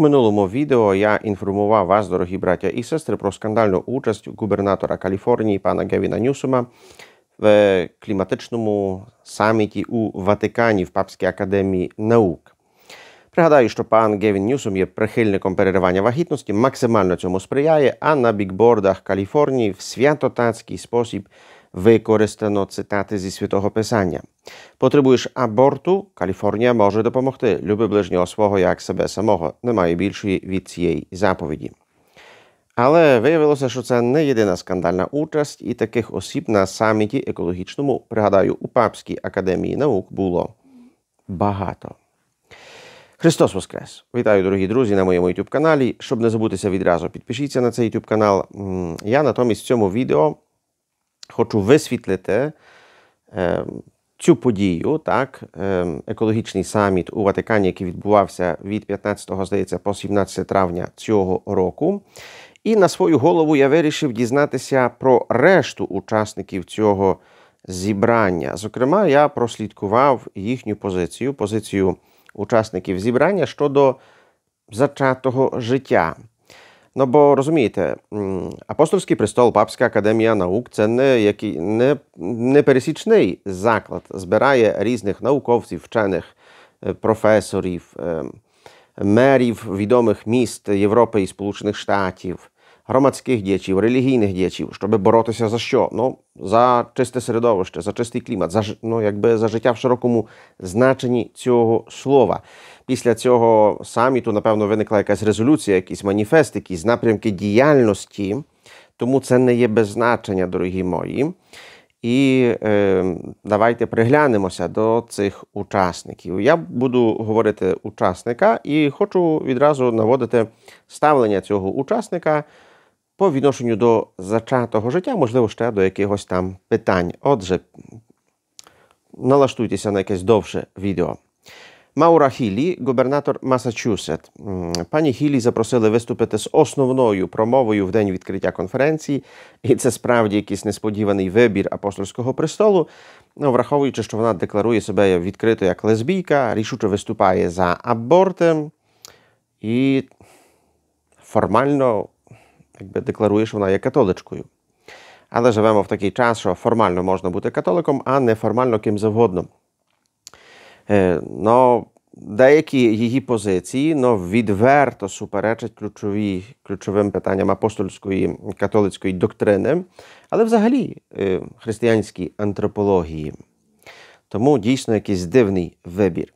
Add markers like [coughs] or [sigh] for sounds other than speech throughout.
минулому відео я інформував вас, дорогі браття і сестри, про скандальну участь губернатора Каліфорнії пана Гевіна Ньюсома в е, кліматичному саміті у Ватикані в Папській академії наук. Пригадаю, що пан Гевін Ньюсом є прихильником переривання вагітності, максимально цьому сприяє, а на бікбордах Каліфорнії в святотацький спосіб використано цитати зі святого Писання. Потребуєш аборту, Каліфорнія може допомогти. Люби ближнього свого як себе самого. Немає більшої від цієї заповіді. Але виявилося, що це не єдина скандальна участь, і таких осіб на саміті екологічному, пригадаю, у Папській академії наук було багато. Христос Воскрес! Вітаю, дорогі друзі, на моєму YouTube каналі. Щоб не забутися відразу, підпишіться на цей YouTube канал. Я натомість в цьому відео хочу висвітлити ем, цю подію, так, ем, екологічний саміт у Ватикані, який відбувався від 15, здається, по 17 травня цього року. І на свою голову я вирішив дізнатися про решту учасників цього зібрання. Зокрема, я прослідкував їхню позицію, позицію учасників зібрання щодо зачатого життя. Ну бо розумієте, апостольський престол, Папська академія наук це не який не, не пересічний заклад, збирає різних науковців, вчених, е, професорів, ем, мерів відомих міст Європи і Сполучених Штатів громадських діячів, релігійних діячів, щоб боротися за що? Ну, за чисте середовище, за чистий клімат, за ну, якби за життя в широкому значенні цього слова. Після цього саміту, напевно, виникла якась резолюція, якийсь маніфест, якісь напрямки діяльності. Тому це не є без значення, дорогі мої. І е, давайте приглянемося до цих учасників. Я буду говорити учасника і хочу відразу наводити ставлення цього учасника по відношенню до зачатого життя, можливо, ще до якихось там питань. Отже, налаштуйтеся на якесь довше відео. Маура Хілі, губернатор Масачусет. Пані Хілі запросили виступити з основною промовою в день відкриття конференції, і це справді якийсь несподіваний вибір апостольського престолу, ну, враховуючи, що вона декларує себе відкрито як лесбійка, рішуче виступає за аборти і формально якби декларує, що вона є католичкою. Але живемо в такий час, що формально можна бути католиком, а неформально ким завгодно. Е, но Деякі її позиції но відверто суперечать ключові, ключовим питанням апостольської католицької доктрини, але взагалі е, християнській антропології. Тому дійсно якийсь дивний вибір.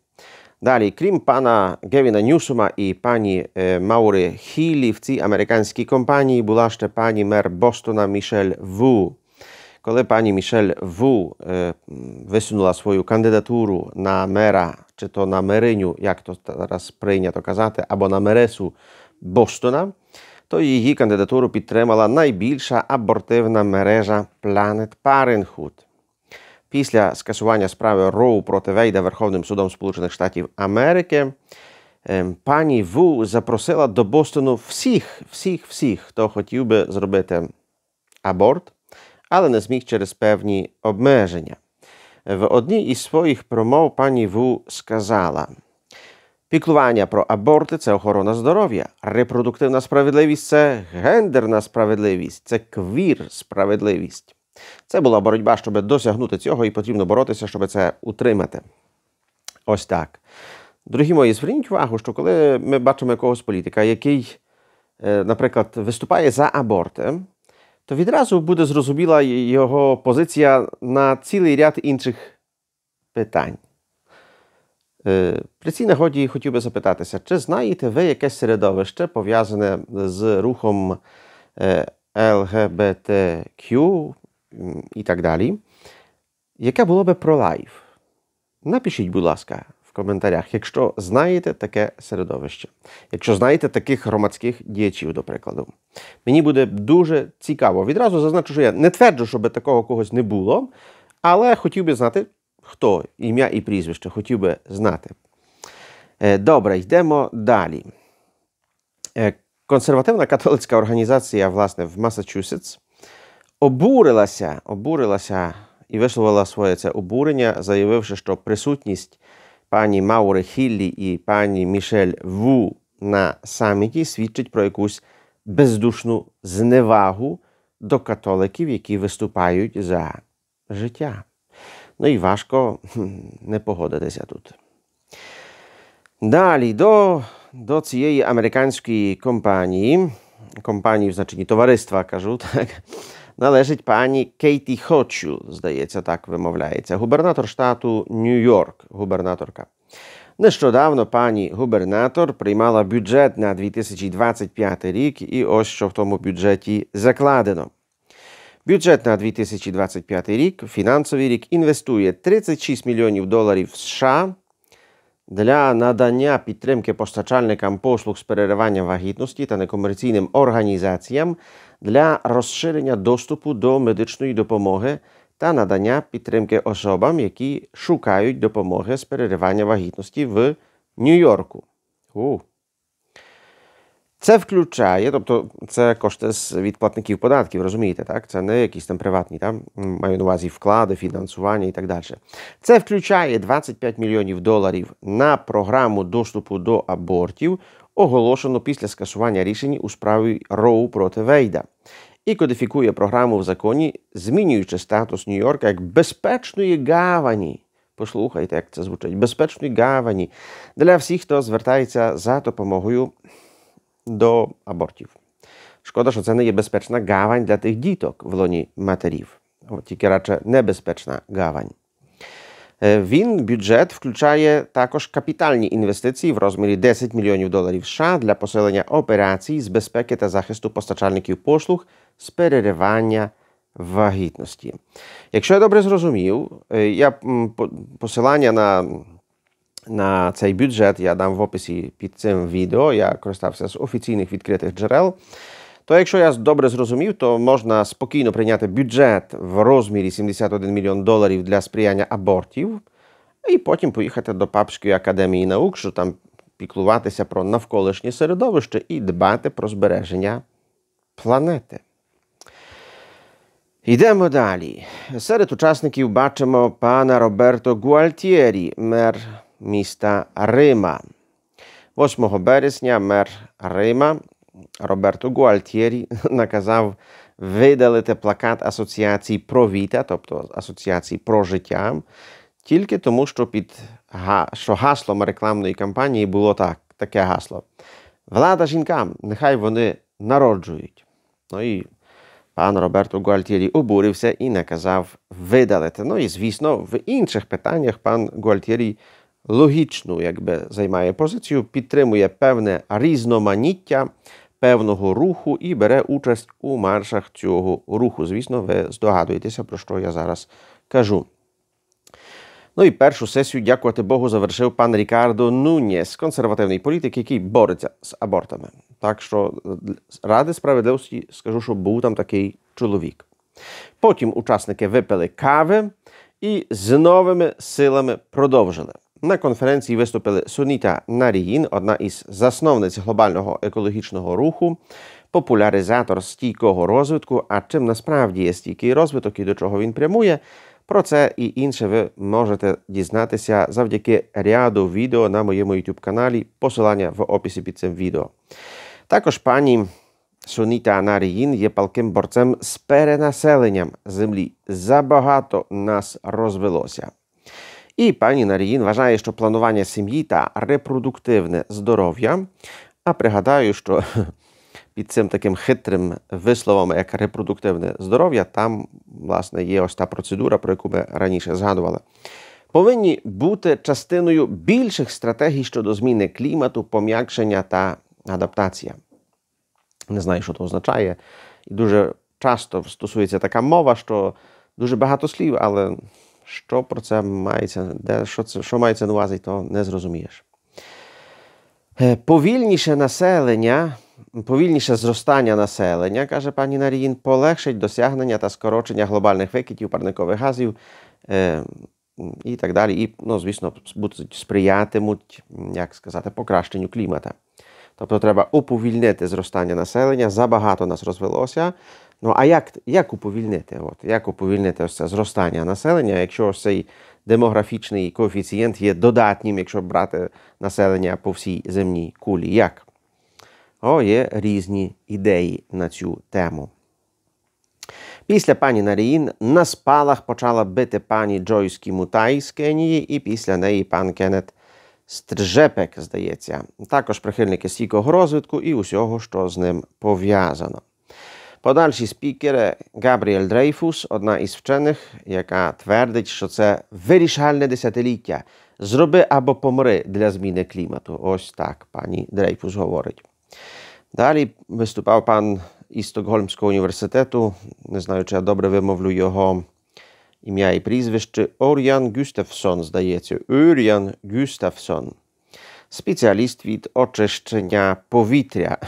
Dalej, krim pana Gavina Newsoma i pani e, Maury Healy w цій американській компанії була ще пані мер Бостона Мішель Ву. Коли пані Мішель Ву е, висунула свою кандидатуру на мера, чи то на мериню, як то зараз прийнято казати, або на мересу Бостона, то її кандидатуру підтримала найбільша абортивна мережа Planet Parenthood після скасування справи Роу проти Вейда Верховним судом Сполучених Штатів Америки. Ем, пані Ву запросила до Бостону всіх, всіх, всіх, хто хотів би зробити аборт, але не зміг через певні обмеження. В одній із своїх промов пані Ву сказала: піклування про аборти це охорона здоров'я, репродуктивна справедливість це гендерна справедливість, це квір справедливість. Це була боротьба, щоб досягнути цього, і потрібно боротися, щоб це утримати. Ось так. Дорогі мої, зверніть увагу, що коли ми бачимо якогось політика, який, е, наприклад, виступає за аборти, е, то відразу буде зрозуміла його позиція на цілий ряд інших питань. Е, при цій нагоді хотів би запитатися, чи знаєте ви якесь середовище пов'язане з рухом ЛГБТК? і так далі. Яке було би про лайв? Напишіть, будь ласка, в коментарях, якщо знаєте таке середовище, якщо знаєте таких громадських діячів, до прикладу. Мені буде дуже цікаво. Відразу зазначу, що я не тверджу, щоб такого когось не було, але хотів би знати, хто ім'я і прізвище хотів би знати. Е, добре, йдемо далі. Е, консервативна католицька організація, власне, в Масачусетс обурилася, обурилася і висловила своє це обурення, заявивши, що присутність пані Маури Хіллі і пані Мішель Ву на саміті свідчить про якусь бездушну зневагу до католиків, які виступають за життя. Ну і важко не погодитися тут. Далі до до цієї американської компанії, компанії в значенні товариства кажу, так, належить пані Кейті Хочу, здається, так вимовляється, губернатор штату Нью-Йорк, губернаторка. Нещодавно пані губернатор приймала бюджет на 2025 рік, і ось що в тому бюджеті закладено. Бюджет на 2025 рік, фінансовий рік, інвестує 36 мільйонів доларів США для надання підтримки постачальникам послуг з переривання вагітності та некомерційним організаціям для розширення доступу до медичної допомоги та надання підтримки особам, які шукають допомоги з переривання вагітності в Нью-Йорку. Це включає, тобто це кошти з від платників податків, розумієте, так? Це не якісь там приватні, там маю на увазі вклади, фінансування і так далі. Це включає 25 мільйонів доларів на програму доступу до абортів, оголошено після скасування рішень у справі Роу проти Вейда, і кодифікує програму в законі, змінюючи статус Нью-Йорка як безпечної гавані. Послухайте, як це звучить, безпечної гавані для всіх, хто звертається за допомогою до абортів. Шкода, що це не є безпечна гавань для тих діток в лоні матерів, тільки радше небезпечна гавань. Е, він бюджет включає також капітальні інвестиції в розмірі 10 мільйонів доларів США для посилення операцій з безпеки та захисту постачальників послуг з переривання вагітності. Якщо я добре зрозумів, е, я посилання на на цей бюджет я дам в описі під цим відео. Я користався з офіційних відкритих джерел. То, якщо я добре зрозумів, то можна спокійно прийняти бюджет в розмірі 71 мільйон доларів для сприяння абортів, і потім поїхати до Папської академії наук, що там піклуватися про навколишнє середовище і дбати про збереження планети. Йдемо далі. Серед учасників бачимо пана Роберто Гуальтєрі, мер міста Рима. 8 березня мер Рима Роберто Гуальтєрі [laughs] наказав видалити плакат Асоціації «Провіта», тобто Асоціації про життя, тільки тому, що під що гаслом рекламної кампанії було так, таке гасло. Влада жінкам, нехай вони народжують. Ну і пан Роберто Гуальтєрі обурився і наказав видалити. Ну і, звісно, в інших питаннях пан Гуальтєрі логічну якби, займає позицію, підтримує певне різноманіття певного руху і бере участь у маршах цього руху. Звісно, ви здогадуєтеся, про що я зараз кажу. Ну і першу сесію, дякувати Богу, завершив пан Рікардо Нуньєс, консервативний політик, який бореться з абортами. Так що е, ради справедливості скажу, що був там такий чоловік. Потім учасники випили кави і з новими силами продовжили. На конференції виступили Суніта Наріїн, одна із засновниць глобального екологічного руху, популяризатор стійкого розвитку. А чим насправді є стійкий розвиток і до чого він прямує. Про це і інше ви можете дізнатися завдяки ряду відео на моєму youtube каналі. Посилання в описі під цим відео. Також пані Суніта Наріїн є палким борцем з перенаселенням землі. Забагато нас розвелося. І пані Наріїн вважає, що планування сім'ї та репродуктивне здоров'я. А пригадаю, що [laughs] під цим таким хитрим висловом, як репродуктивне здоров'я, там, власне, є ось та процедура, про яку ми раніше згадували. Повинні бути частиною більших стратегій щодо зміни клімату, пом'якшення та адаптація. Не знаю, що це означає. І дуже часто стосується така мова, що дуже багато слів, але що про це мається, де, що це, що мається на увазі, то не зрозумієш. Е, повільніше населення, повільніше зростання населення, каже пані Наріїн, полегшить досягнення та скорочення глобальних викидів парникових газів е, і так далі. І, ну, звісно, будуть сприятимуть, як сказати, покращенню клімата. Тобто треба уповільнити зростання населення. Забагато нас розвелося, Ну а як як уповільнити? От, Як уповільнити ось це зростання населення, якщо ось цей демографічний коефіцієнт є додатнім, якщо брати населення по всій земній кулі? Як? О, є різні ідеї на цю тему. Після пані Наріїн на спалах почала бити пані Джойс Кімутай з Кенії, і після неї пан Кенет Стржепек, здається, також прихильники стійкого розвитку і усього, що з ним пов'язано. Подальші спікери Габріель Дрейфус, одна із вчених, яка твердить, що це вирішальне десятиліття. Зроби або помри для зміни клімату. Ось так пані Дрейфус говорить. Далі виступав пан із Стокгольмського університету, не знаю, чи я добре вимовлю його ім'я і прізвище Ор'ян Гюстафсон, здається, Ор'ян Гюстафсон спеціаліст від очищення повітря.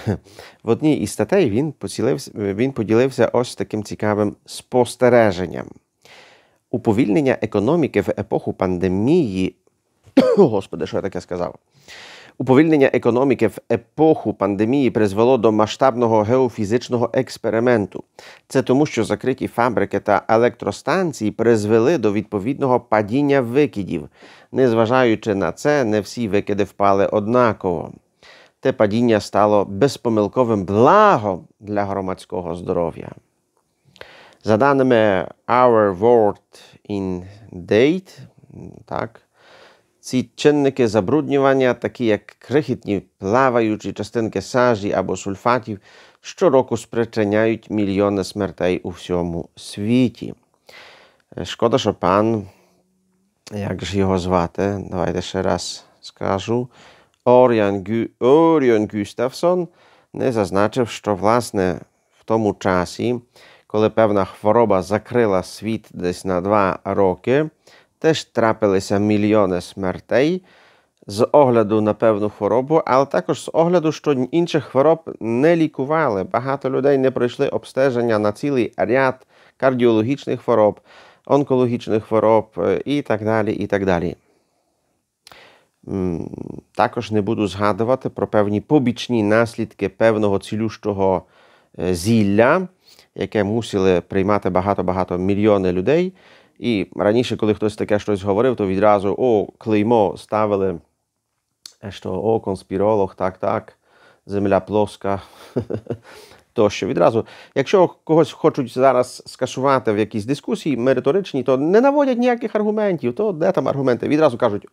В одній із статей він поділився, він поділився ось таким цікавим спостереженням. Уповільнення економіки в епоху пандемії. [coughs] Господи, що я таке сказав? Уповільнення економіки в епоху пандемії призвело до масштабного геофізичного експерименту. Це тому, що закриті фабрики та електростанції призвели до відповідного падіння викидів. Незважаючи на це, не всі викиди впали однаково. Те падіння стало безпомилковим благом для громадського здоров'я. За даними Our World in Date, так, ці чинники забруднювання, такі як крихітні плаваючі частинки сажі або сульфатів, щороку спричиняють мільйони смертей у всьому світі. Е, шкода, що пан, як ж його звати, давайте ще раз скажу, Оріан, Гю... Оріон Гюставсон не зазначив, що власне в тому часі, коли певна хвороба закрила світ десь на два роки теж трапилися мільйони смертей з огляду на певну хворобу, але також з огляду, що інших хвороб не лікували. Багато людей не пройшли обстеження на цілий ряд кардіологічних хвороб, онкологічних хвороб е, і так далі. і так далі. Також не буду згадувати про певні побічні наслідки певного цілющого е, зілля, яке мусили приймати багато-багато мільйони людей. І раніше, коли хтось таке щось говорив, то відразу о, клеймо ставили, е, що о, конспіролог, так, так, земля плоска. [laughs] Тощо відразу, якщо когось хочуть зараз скасувати в якісь дискусії мериторичні, то не наводять ніяких аргументів, то де там аргументи? Відразу кажуть,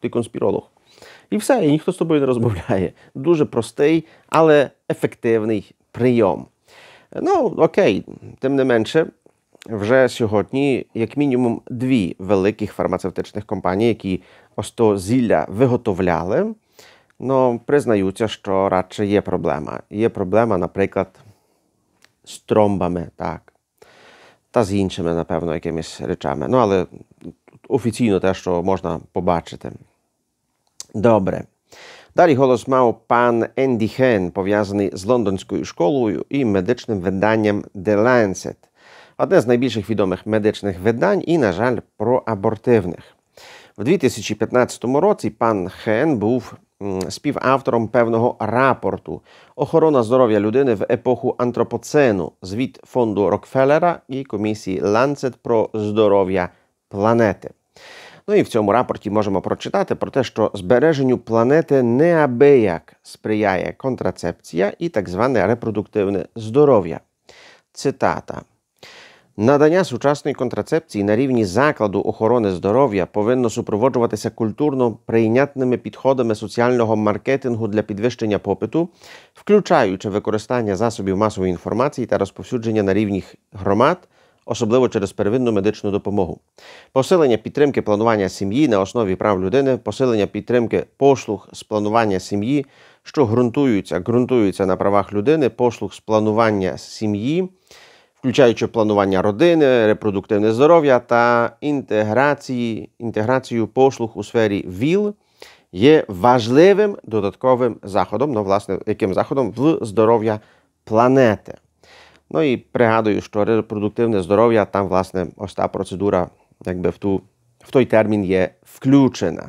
ти конспіролог. І все, і ніхто з тобою не розмовляє. Дуже простий, але ефективний прийом. Ну, окей, тим не менше вже сьогодні, як мінімум, дві великих фармацевтичних компанії, які ось то зілля виготовляли, ну, признаються, що радше є проблема. Є проблема, наприклад, з тромбами, так. Та з іншими, напевно, якимись речами. Ну, але офіційно те, що можна побачити. Добре. Далі голос мав пан Енді Хен, пов'язаний з лондонською школою і медичним виданням The Lancet одне з найбільших відомих медичних видань і, на жаль, про абортивних. В 2015 році пан Хен був співавтором певного рапорту Охорона здоров'я людини в епоху антропоцену звіт фонду Рокфеллера і комісії Ланцет про здоров'я планети. Ну і в цьому рапорті можемо прочитати про те, що збереженню планети неабияк сприяє контрацепція і так зване репродуктивне здоров'я. Цитата. Надання сучасної контрацепції на рівні закладу охорони здоров'я повинно супроводжуватися культурно прийнятними підходами соціального маркетингу для підвищення попиту, включаючи використання засобів масової інформації та розповсюдження на рівні громад, особливо через первинну медичну допомогу, посилення підтримки планування сім'ї на основі прав людини, посилення підтримки послуг з планування сім'ї, що ґрунтуються ґрунтуються на правах людини, послуг з планування сім'ї включаючи планування родини, репродуктивне здоров'я та інтеграції, інтеграцію послуг у сфері ВІЛ, є важливим додатковим заходом, ну, власне, яким заходом в здоров'я планети. Ну і пригадую, що репродуктивне здоров'я там, власне, ось та процедура, якби в ту, в той термін є включена.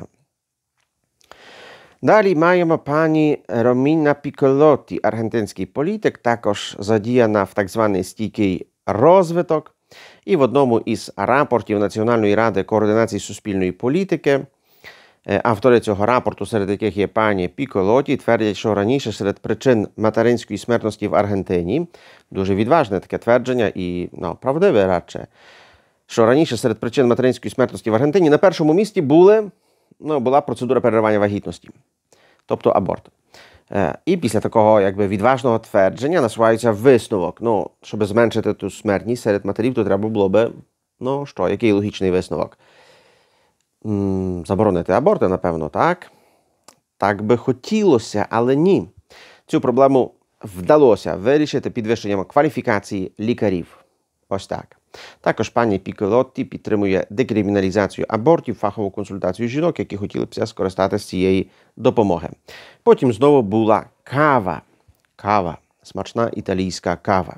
Далі маємо пані Romina Піколоті, аргентинський політик, також задіяна в так званий стійкий розвиток. І в одному із рапортів Національної ради координації суспільної політики. Автори цього рапорту, серед яких є пані Піколоті, твердять, що раніше серед причин материнської смертності в Аргентині дуже відважне таке твердження і ну, правдиве радше, що раніше серед причин материнської смертності в Аргентині на першому місці були, ну, була процедура переривання вагітності тобто аборт. Е, і після такого якби відважного твердження насувається висновок. Ну, щоб зменшити ту смертність серед матерів, то треба було би, ну що, який логічний висновок? Заборонити аборти, напевно, так. Так би хотілося, але ні. Цю проблему вдалося вирішити підвищенням кваліфікації лікарів. Ось так. Також пані Пікелотті підтримує декриміналізацію абортів, фахову консультацію жінок, які хотіли б скористатися цієї допомоги. Потім знову була кава. Кава. Смачна італійська кава.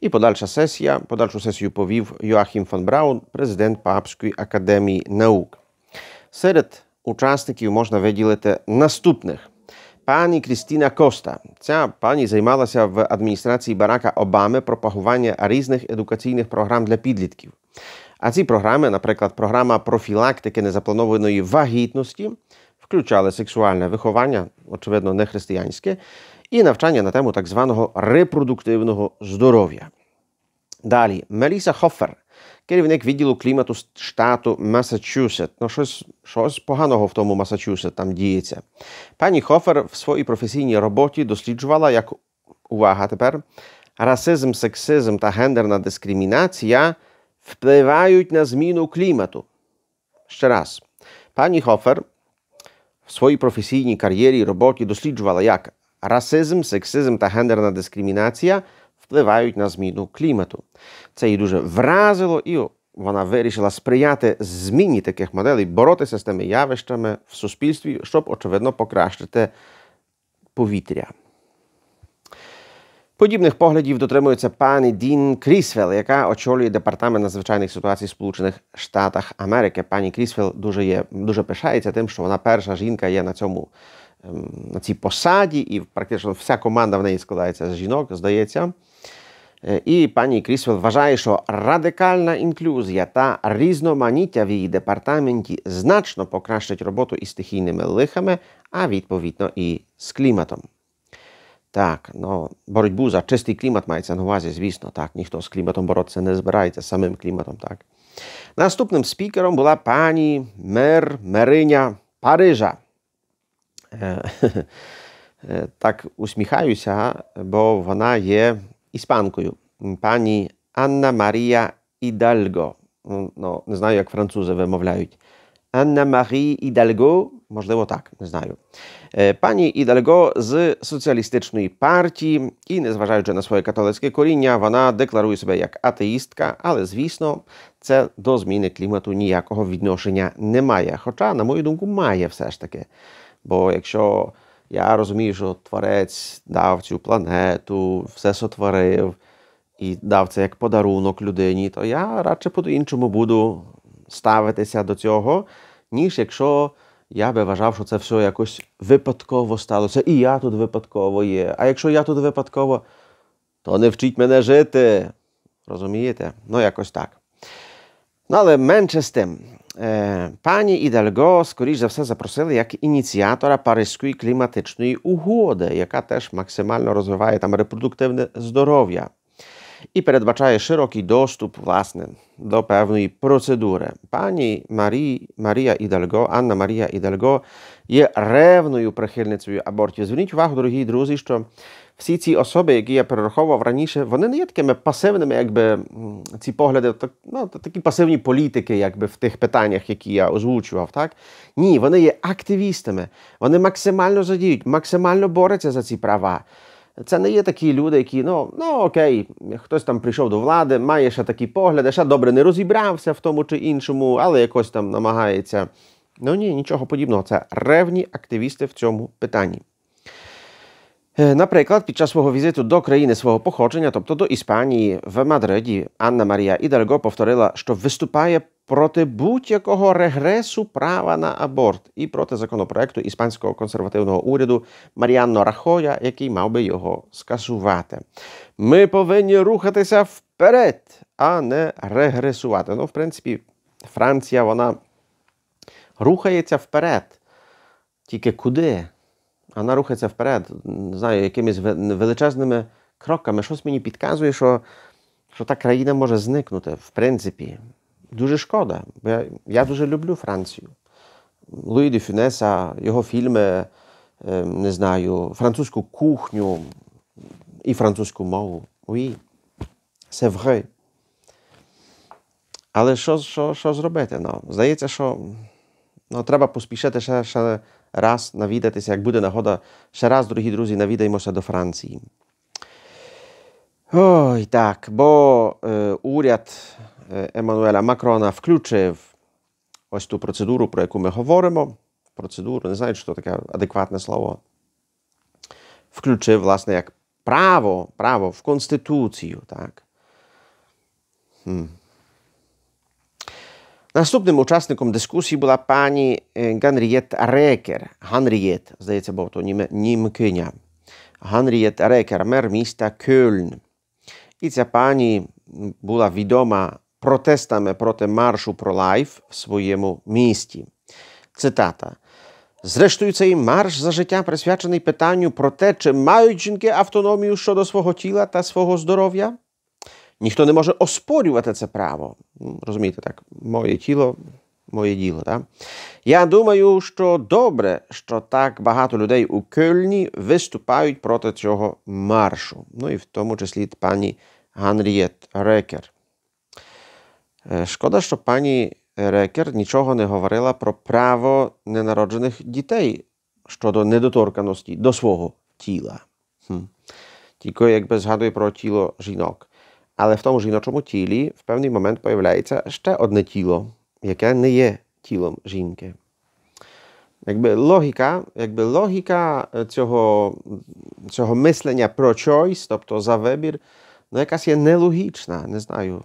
І подальша сесія, подальшу сесію повів Йоахім фон Браун, президент Папської академії наук. Серед учасників можна виділити наступних: Пані Крістіна Коста, Ця пані займалася в адміністрації Барака Обами пропагування різних едукаційних програм для підлітків. А ці програми, наприклад, програма профілактики незапланованої вагітності, включали сексуальне виховання, очевидно, не християнське, і навчання на тему так званого репродуктивного здоров'я. Далі Меліса Хофер керівник відділу клімату штату Масачусет. Ну, щось щось поганого в тому Масачусет там діється. Пані Хофер в своїй професійній роботі досліджувала, як увага тепер, расизм, сексизм та гендерна дискримінація впливають на зміну клімату. Ще раз, пані Хофер в своїй професійній кар'єрі і роботі досліджувала, як расизм, сексизм та гендерна дискримінація впливають на зміну клімату. Це її дуже вразило, і вона вирішила сприяти зміні таких моделей, боротися з тими явищами в суспільстві, щоб, очевидно, покращити повітря. Подібних поглядів дотримується пані Дін Крісвел, яка очолює департамент надзвичайних ситуацій в Сполучених Штатах Америки. Пані Крісвел дуже є дуже пишається тим, що вона перша жінка є на цьому ем, на цій посаді, і практично вся команда в неї складається з жінок, здається. Е, і пані Крісвел вважає, що радикальна інклюзія та різноманіття в її департаменті значно покращить роботу із стихійними лихами, а відповідно і з кліматом. Так, ну, боротьбу за чистий клімат мається на увазі, звісно, так, ніхто з кліматом боротися не збирається, самим кліматом, так. Наступним спікером була пані мер Мериня Парижа. Е, [laughs] е, так усміхаюся, бо вона є hiszpanku. Pani Anna Maria Hidalgo. No, nie znaju, jak Francuzy wymawiają. Anna Marie Hidalgo. Może było tak, nie znaju. E, pani Hidalgo z socjalistycznej partii i nie że na swoje katolickie korzenia, ona deklaruje sobie jak ateistka, ale zwisno, to do zmiany klimatu nijakiego odnoszenia nie ma. Chociaż na moją думку, ma je wszędzie takie. Bo jak się... Я розумію, що творець дав цю планету, все сотворив і дав це як подарунок людині, то я радше по-іншому буду ставитися до цього, ніж якщо я би вважав, що це все якось випадково сталося. І я тут випадково є. А якщо я тут випадково, то не вчіть мене жити. Розумієте? Ну, якось так. Ну, але менше з тим. E, pani Hidalgo z za wsa zaprosili jak inicjatora paryskiej klimatycznej uchłody, jaka też maksymalnie rozwija tam reproduktywne zdrowie. і передбачає широкий доступ власне до певної процедури. Пані Марі, Марія Ідальго, Анна Марія Ідальго є ревною прихильницею абортів. Зверніть увагу, дорогі друзі, що всі ці особи, які я перераховував раніше, вони не є такими пасивними, якби ці погляди, так, ну, такі пасивні політики, якби в тих питаннях, які я озвучував. так? Ні, вони є активістами, вони максимально задіють, максимально борються за ці права. Це не є такі люди, які ну ну окей, хтось там прийшов до влади, має ще такі погляди, ще добре не розібрався в тому чи іншому, але якось там намагається. Ну ні, нічого подібного. Це ревні активісти в цьому питанні. Е, наприклад, під час свого візиту до країни свого походження, тобто до Іспанії, в Мадриді, Анна Марія Ідальго повторила, що виступає проти будь-якого регресу права на аборт і проти законопроекту іспанського консервативного уряду Маріанно Рахоя, який мав би його скасувати. Ми повинні рухатися вперед, а не регресувати. Ну, в принципі, Франція вона рухається вперед. Тільки куди? Вона рухається вперед, не знаю, якимись величезними кроками. Щось мені підказує, що що та країна може зникнути, в принципі. Дуже шкода. Бо я, я дуже люблю Францію. Луї де Фюнеса, його фільми, ем, не знаю, французьку кухню і французьку мову. Oui, c'est vrai. Але що що, що зробити? Ну, Здається, що ну, треба поспішати ще, ще раз навідатися, як буде нагода, ще раз, дорогі друзі, навідаємося до Франції. Ой, так, бо е, уряд Еммануеля Макрона включив ось ту процедуру, про яку ми говоримо. Процедуру, не знаю, чи то таке адекватне слово. Включив, власне, як право, право в Конституцію, так. Хм. Наступним учасником дискусії була пані е, Ганрієт Рекер. Ганрієт, здається, був то німкиня. Ганрієт Рекер, мер міста Кельн. І ця пані була відома протестами проти маршу про лайф в своєму місті. Цитата. Зрештою, цей марш за життя присвячений питанню про те, чи мають жінки автономію щодо свого тіла та свого здоров'я. Ніхто не може оспорювати це право. Ну, розумієте, так, моє тіло, моє діло. Так? Я думаю, що добре, що так багато людей у Кельні виступають проти цього маршу. Ну і в тому числі пані Ганрієт Рекер. Е, шкода, що пані Рекер нічого не говорила про право ненароджених дітей щодо недоторканості до свого тіла. Хм. Тільки якби згадує про тіло жінок. Але в тому жіночому тілі в певний момент появляється ще одне тіло, яке не є тілом жінки. Якби логіка якби логіка е, цього цього мислення про choice, тобто за вибір, ну якась є нелогічна, не знаю.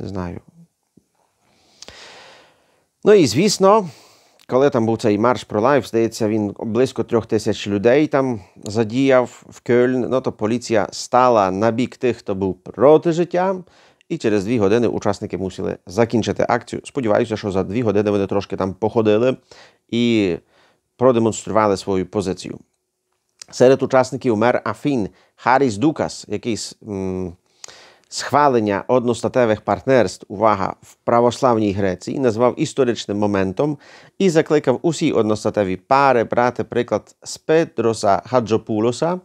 не знаю. Ну і звісно, коли там був цей марш про лайф, здається, він близько трьох тисяч людей там задіяв в Кельн. Ну то поліція стала на бік тих, хто був проти життя. І через дві години учасники мусили закінчити акцію. Сподіваюся, що за дві години вони трошки там походили і продемонстрували свою позицію. Серед учасників мер Афін Харіс Дукас, якийсь м Схвалення одностатевих партнерств, увага в православній Греції назвав історичним моментом і закликав усі одностатеві пари брати приклад з Петроса Хаджопулоса,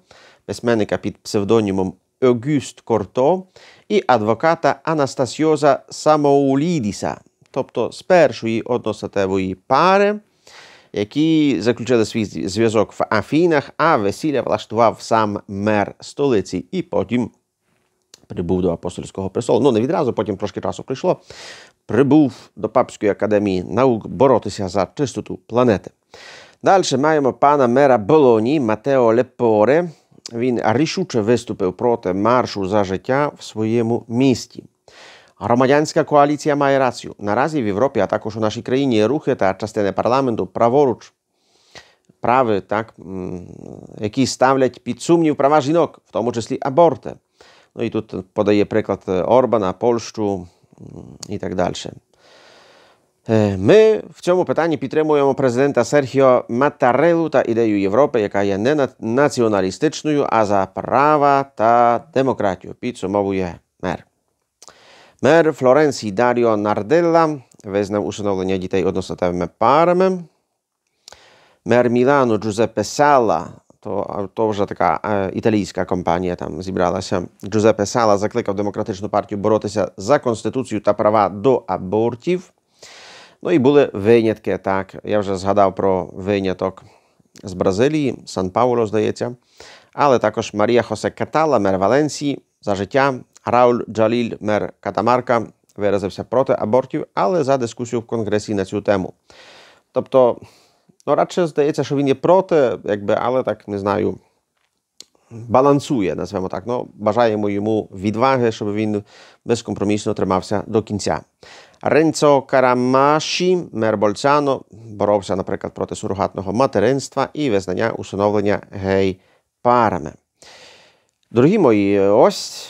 письменника під псевдонімом Огюст Корто, і адвоката Анастасіоза Самоулідіса, тобто з першої одностатевої пари, які заключили свій зв'язок в Афінах, а весілля влаштував сам мер столиці і потім. Прибув до апостольського престолу. Ну, не відразу, потім трошки часу прийшло. Прибув до Папської академії наук боротися за чистоту планети. Далі маємо пана мера Болоні Матео Лепоре. Він рішуче виступив проти маршу за життя в своєму місті. Громадянська коаліція має рацію. Наразі в Європі, а також у нашій країні є рухи та частини парламенту праворуч прави, так, які ставлять під сумнів права жінок, в тому числі аборти. No i tu podaje przykład e, Orbana, Polszczu mm, i tak dalej. E, my w tym pytaniu pytamy prezydenta Sergio Mattarella ta ideę Europy, jaka jest nienacjonalistyczną, a za prawa ta demokrację. Podsumowuje mer. Mer Florencji Dario Nardella wyznał uszanowanie dzisiaj odnosno tym parme. Mer Milano Giuseppe Sala то то вже така е, італійська компанія там зібралася. Джузепе Сала закликав демократичну партію боротися за конституцію та права до абортів. Ну і були винятки. Так, я вже згадав про виняток з Бразилії, Сан Пауло, здається, але також Марія Хосе Катала, мер Валенсії, за життя. Рауль Джаліль, мер Катамарка, виразився проти абортів, але за дискусію в Конгресі на цю тему. Тобто no raczej zdaje що він є проти, якби, але так не знаю. Балансує, назвемо так. Ну, Бажаємо йому відваги, щоб він безкомпромісно тримався до кінця. Ренцо Карамаші, мер Больцяно, боровся, наприклад, проти сурогатного материнства і визнання усиновлення гей-парами. Дорогі мої, ось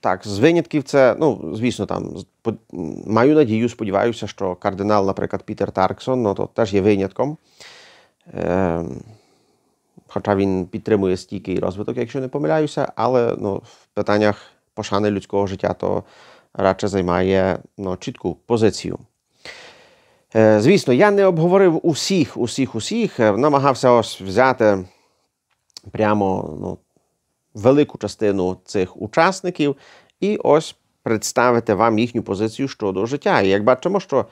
так, з винятків це, ну, звісно, там маю надію, сподіваюся, що кардинал, наприклад, Пітер Тарксон, ну, то теж є винятком. Е, Хоча він підтримує стійкий розвиток, якщо не помиляюся, але ну, в питаннях пошани людського життя то радше займає ну, чітку позицію. Е, Звісно, я не обговорив усіх, усіх, усіх, е, намагався ось взяти прямо ну, велику частину цих учасників і ось представити вам їхню позицію щодо життя. І як бачимо, що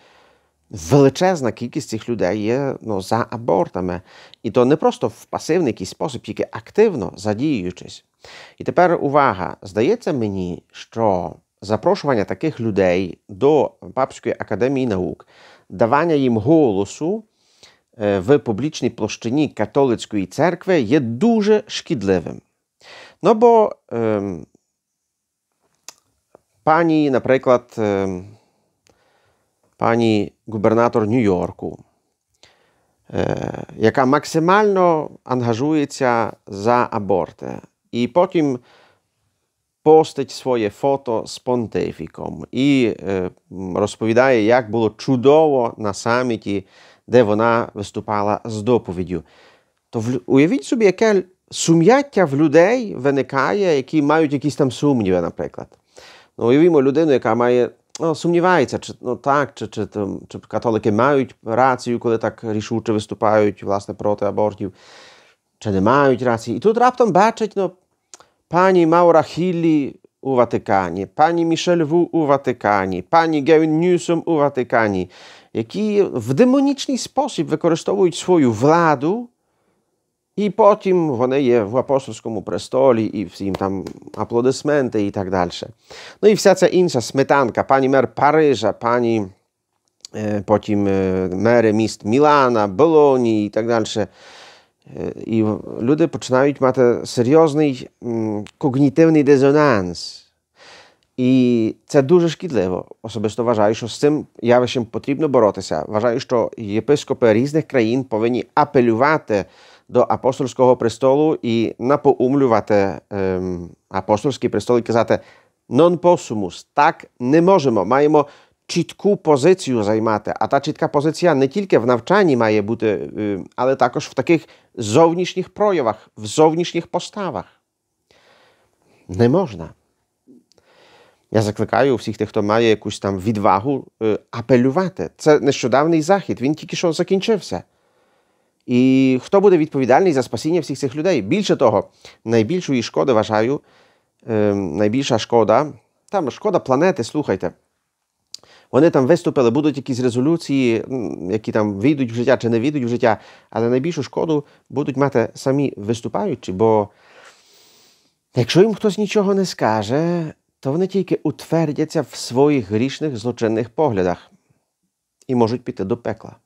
величезна кількість цих людей є ну, за абортами, і то не просто в пасивний якийсь спосіб, тільки активно задіюючись. І тепер увага, здається мені, що запрошування таких людей до Папської академії наук, давання їм голосу. Е, в публічній площині католицької церкви є дуже шкідливим. No bo um, pani na przykład, um, pani gubernator New Yorku, e, яка максимально ангажується за аборти, і потім постить своє фото з понтифіком і е, розповідає, як було чудово на саміті, де вона виступала з доповіддю. То уявіть собі, яке сум'яття в людей виникає, які мають якісь там сумніви, наприклад. Ну, Уявімо людину, яка має ну, сумнівається, чи ну, так, чи, чи, чи, чи католики мають рацію, коли так рішуче виступають власне, проти абортів, чи не мають рації. І тут раптом бачить ну, пані Маура Хіллі у Ватикані, пані Мішель Ву у Ватикані, пані Гевін Ньюсом у Ватикані, які в демонічний спосіб використовують свою владу. І потім вони є в апостольському престолі, і всім там аплодисменти і так далі. Ну і вся ця інша сметанка, пані мер Парижа, пані е, потім е, мери міст Мілана, Болоні і так далі. Е, і люди починають мати серйозний когнітивний дезонанс. І це дуже шкідливо. Особисто вважаю, що з цим явищем потрібно боротися. Вважаю, що єпископи різних країн повинні апелювати до апостольського престолу і напоумлювати ем, апостольський престол і казати non possumus, так не можемо. Маємо чітку позицію займати. А та чітка позиція не тільки в навчанні має бути, але також в таких зовнішніх проявах, в зовнішніх поставах. Не можна. Я закликаю всіх тих, хто має якусь там відвагу, апелювати. Це нещодавний захід, він тільки що закінчився. І хто буде відповідальний за спасіння всіх цих людей? Більше того, найбільшої шкоди вважаю, е, найбільша шкода, там шкода планети, слухайте. Вони там виступили, будуть якісь резолюції, які там війдуть в життя чи не війдуть в життя, але найбільшу шкоду будуть мати самі виступаючі, бо якщо їм хтось нічого не скаже, то вони тільки утвердяться в своїх грішних злочинних поглядах і можуть піти до пекла.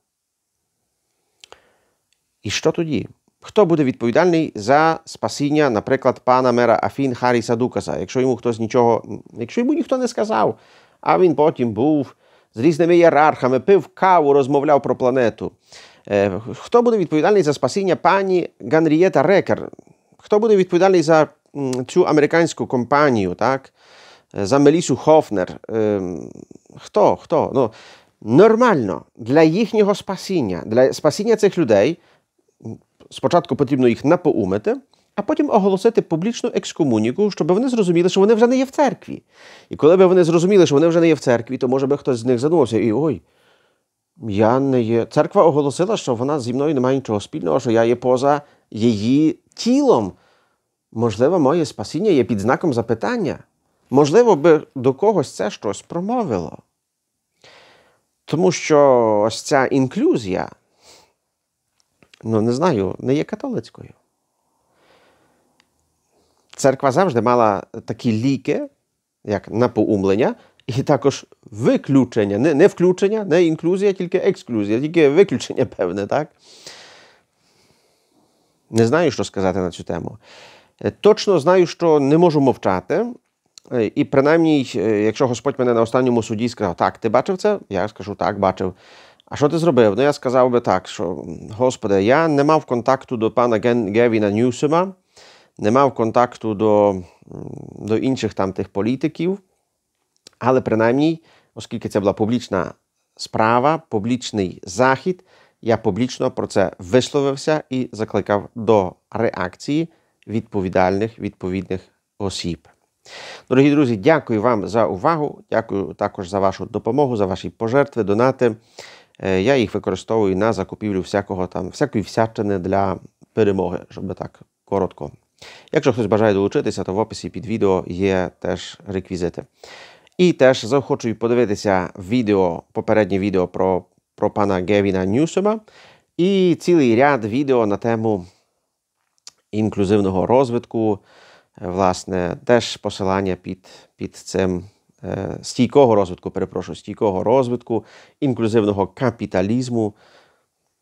І що тоді? Хто буде відповідальний за спасіння, наприклад, пана мера Афін Харіса Дукаса, якщо йому хтось нічого, якщо йому ніхто не сказав, а він потім був з різними ієрархами, пив каву, розмовляв про планету. Е, хто буде відповідальний за спасіння пані Ганрієта Рекер? Хто буде відповідальний за цю американську компанію, так? Е, за Мелісу Хофнер? Е, хто? Хто? Ну, Нормально для їхнього спасіння, для спасіння цих людей спочатку потрібно їх напоумити, а потім оголосити публічну екскомуніку, щоб вони зрозуміли, що вони вже не є в церкві. І коли б вони зрозуміли, що вони вже не є в церкві, то може би хтось з них задумався і ой. Я не є. Церква оголосила, що вона зі мною не має нічого спільного, що я є поза її тілом. Можливо, моє спасіння є під знаком запитання. Можливо, би до когось це щось промовило. Тому що ось ця інклюзія ну не знаю, не є католицькою. Церква завжди мала такі ліки, як напоумлення, і також виключення, не не включення, не інклюзія, тільки ексклюзія, тільки виключення, певне, так? Не знаю, що сказати на цю тему. Е, точно знаю, що не можу мовчати. Е, і принаймні, е, якщо Господь мене на останньому суді сказав, так, ти бачив це? Я скажу, так, бачив. А що ти зробив? Ну я сказав би так, що Господи, я не мав контакту до пана Ген Гевіна Ньюсема, не мав контакту до до інших там тих політиків, але принаймні, оскільки це була публічна справа, публічний захід, я публічно про це висловився і закликав до реакції відповідальних відповідних осіб. Дорогі друзі, дякую вам за увагу. Дякую також за вашу допомогу, за ваші пожертви, донати. Е, я їх використовую на закупівлю всякого там, всякої всячини для перемоги, щоб так коротко. Якщо хтось бажає долучитися, то в описі під відео є теж реквізити. І теж заохочую подивитися відео, попереднє відео про про пана Гевіна Ньюсома і цілий ряд відео на тему інклюзивного розвитку. Е, власне, теж посилання під, під цим Е, стійкого розвитку, перепрошую, стійкого розвитку, інклюзивного капіталізму.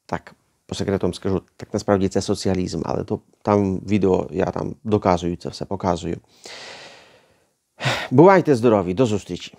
Так, по секретам скажу, так насправді це соціалізм, але то там відео я там доказую це все показую. Бувайте здорові, до зустрічі!